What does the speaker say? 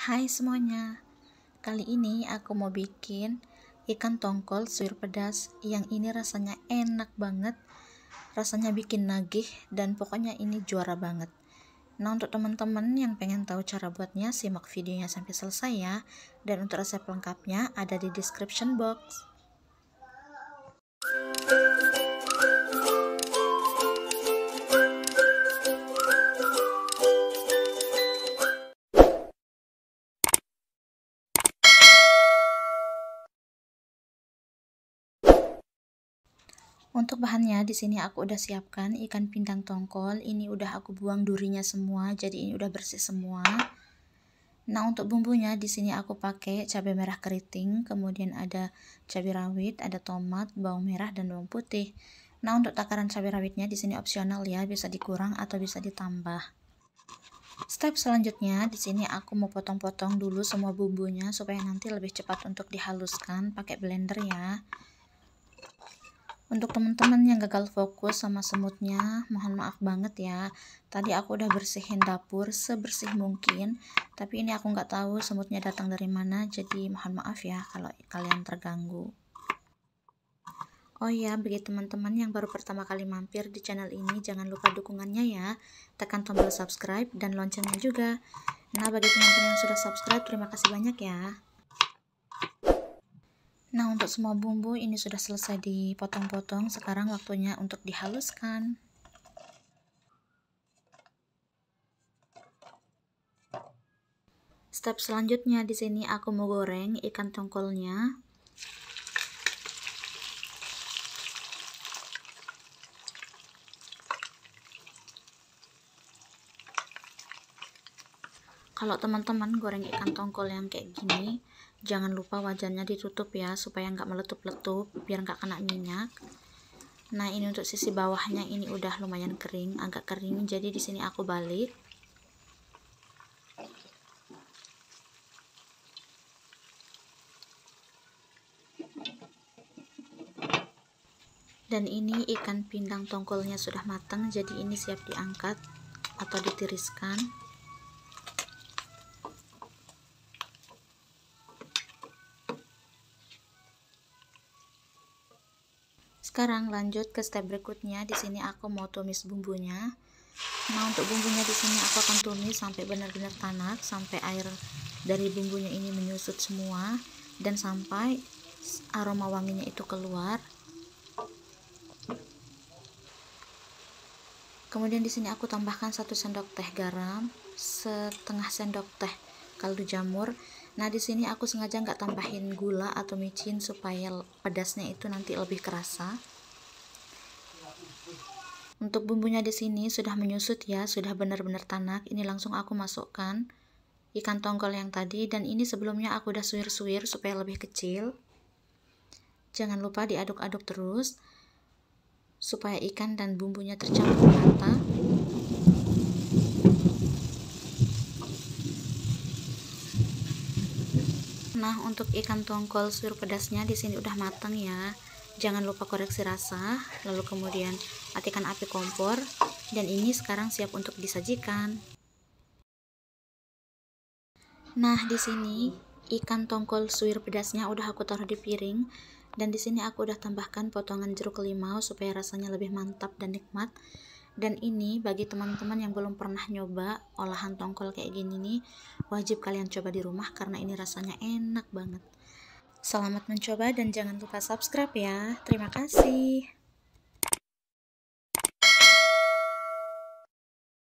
Hai semuanya, kali ini aku mau bikin ikan tongkol suir pedas yang ini rasanya enak banget, rasanya bikin nagih dan pokoknya ini juara banget. Nah untuk teman-teman yang pengen tahu cara buatnya simak videonya sampai selesai ya dan untuk resep lengkapnya ada di description box. Untuk bahannya di sini aku udah siapkan ikan pindang tongkol. Ini udah aku buang durinya semua, jadi ini udah bersih semua. Nah, untuk bumbunya di sini aku pakai cabai merah keriting, kemudian ada cabai rawit, ada tomat, bawang merah dan bawang putih. Nah, untuk takaran cabai rawitnya di sini opsional ya, bisa dikurang atau bisa ditambah. Step selanjutnya di sini aku mau potong-potong dulu semua bumbunya supaya nanti lebih cepat untuk dihaluskan pakai blender ya. Untuk teman-teman yang gagal fokus sama semutnya, mohon maaf banget ya. Tadi aku udah bersihin dapur sebersih mungkin, tapi ini aku nggak tahu semutnya datang dari mana, jadi mohon maaf ya kalau kalian terganggu. Oh ya, bagi teman-teman yang baru pertama kali mampir di channel ini, jangan lupa dukungannya ya. Tekan tombol subscribe dan loncengnya juga. Nah, bagi teman-teman yang sudah subscribe, terima kasih banyak ya. Nah, untuk semua bumbu ini sudah selesai dipotong-potong. Sekarang waktunya untuk dihaluskan. Step selanjutnya di sini aku mau goreng ikan tongkolnya. kalau teman-teman goreng ikan tongkol yang kayak gini jangan lupa wajannya ditutup ya supaya nggak meletup-letup biar nggak kena minyak nah ini untuk sisi bawahnya ini udah lumayan kering agak kering jadi di sini aku balik dan ini ikan pindang tongkolnya sudah matang jadi ini siap diangkat atau ditiriskan Sekarang lanjut ke step berikutnya. Di sini aku mau tumis bumbunya. Nah, untuk bumbunya di sini aku akan tumis sampai benar-benar tanak, sampai air dari bumbunya ini menyusut semua dan sampai aroma wanginya itu keluar. Kemudian di sini aku tambahkan satu sendok teh garam, setengah sendok teh kaldu jamur nah di sini aku sengaja nggak tambahin gula atau micin supaya pedasnya itu nanti lebih kerasa untuk bumbunya di sini sudah menyusut ya sudah benar-benar tanak ini langsung aku masukkan ikan tongkol yang tadi dan ini sebelumnya aku udah suwir-suwir supaya lebih kecil jangan lupa diaduk-aduk terus supaya ikan dan bumbunya tercampur rata Nah, untuk ikan tongkol sayur pedasnya di sini udah matang ya. Jangan lupa koreksi rasa, lalu kemudian matikan api kompor dan ini sekarang siap untuk disajikan. Nah, di sini ikan tongkol suwir pedasnya udah aku taruh di piring dan di sini aku udah tambahkan potongan jeruk limau supaya rasanya lebih mantap dan nikmat dan ini bagi teman-teman yang belum pernah nyoba olahan tongkol kayak gini nih wajib kalian coba di rumah karena ini rasanya enak banget selamat mencoba dan jangan lupa subscribe ya terima kasih